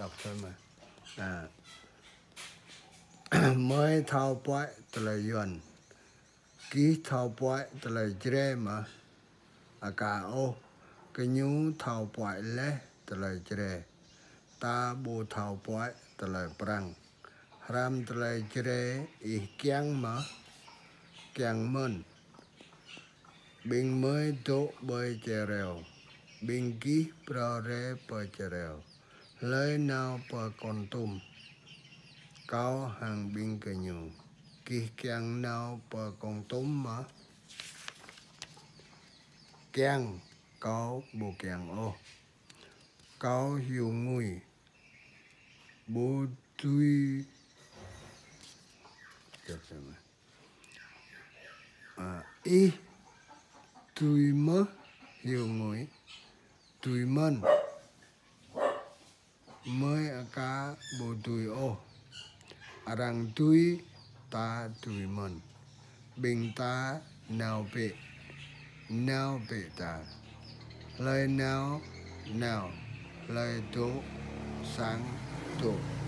Dr. mới thao bói từ lời yuan ký thao bói từ lời dre mà à cả ô cái nhú thao bói lé từ lời dre ta bù thao bói từ lời prang ram từ lời dre ý kiang mà kiang mơn bình mới tụ bơi chè rèo bình ký pro rê bơi chè rèo lấy nào bờ con tùm cao hàng biên cờ nhiều kỳ kèng nào bờ con tùm mà kèng cao bộ kèng ô cao hiểu ngùi bố tuy à, ý tuy mơ hiệu ngùi tuy mân mới cả bộ tuổi ô à rằng tuổi ta tuổi mình bình ta nào bị nào bị ta lời nào nào lời tố sáng tố